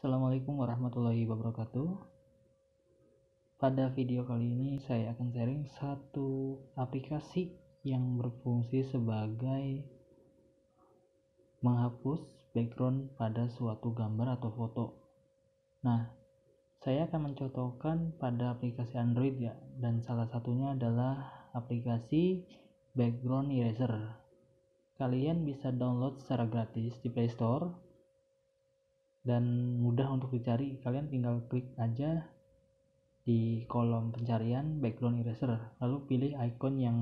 Assalamualaikum warahmatullahi wabarakatuh Pada video kali ini saya akan sharing satu aplikasi yang berfungsi sebagai menghapus background pada suatu gambar atau foto Nah, saya akan mencontohkan pada aplikasi Android ya dan salah satunya adalah aplikasi Background Eraser. Kalian bisa download secara gratis di Play Store dan mudah untuk dicari kalian tinggal klik aja di kolom pencarian background eraser lalu pilih icon yang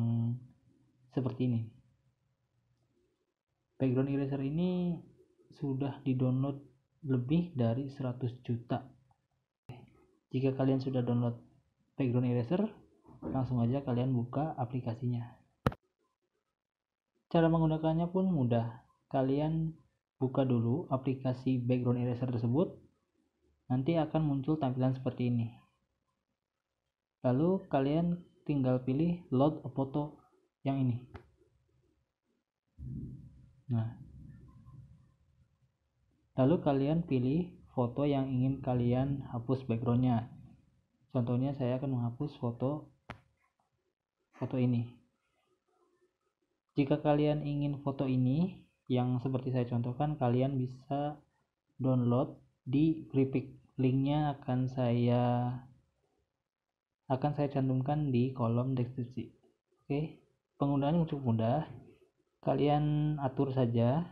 seperti ini background eraser ini sudah di download lebih dari 100 juta jika kalian sudah download background eraser langsung aja kalian buka aplikasinya cara menggunakannya pun mudah kalian buka dulu aplikasi background eraser tersebut nanti akan muncul tampilan seperti ini lalu kalian tinggal pilih load a photo yang ini nah lalu kalian pilih foto yang ingin kalian hapus backgroundnya contohnya saya akan menghapus foto foto ini jika kalian ingin foto ini yang seperti saya contohkan kalian bisa download di Gripik linknya akan saya akan saya cantumkan di kolom deskripsi oke penggunaannya cukup mudah kalian atur saja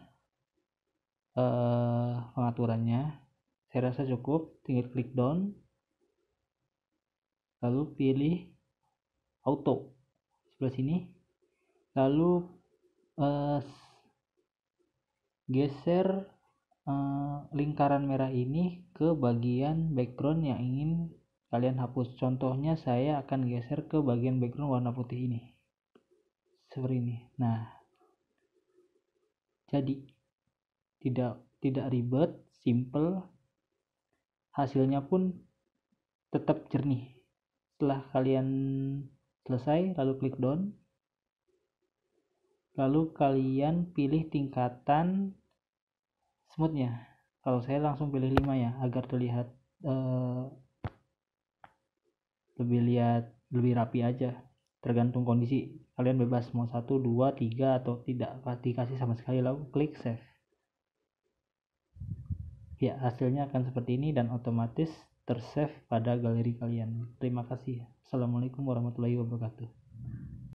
eh, pengaturannya saya rasa cukup tinggal klik down lalu pilih auto sebelah sini lalu eh, geser uh, lingkaran merah ini ke bagian background yang ingin kalian hapus contohnya saya akan geser ke bagian background warna putih ini seperti ini nah jadi tidak tidak ribet simple hasilnya pun tetap jernih setelah kalian selesai lalu klik down lalu kalian pilih tingkatan smoothnya kalau saya langsung pilih 5 ya agar terlihat uh, lebih lihat lebih rapi aja tergantung kondisi kalian bebas mau satu dua tiga atau tidak dikasih sama sekali lalu klik save ya hasilnya akan seperti ini dan otomatis tersave pada galeri kalian terima kasih assalamualaikum warahmatullahi wabarakatuh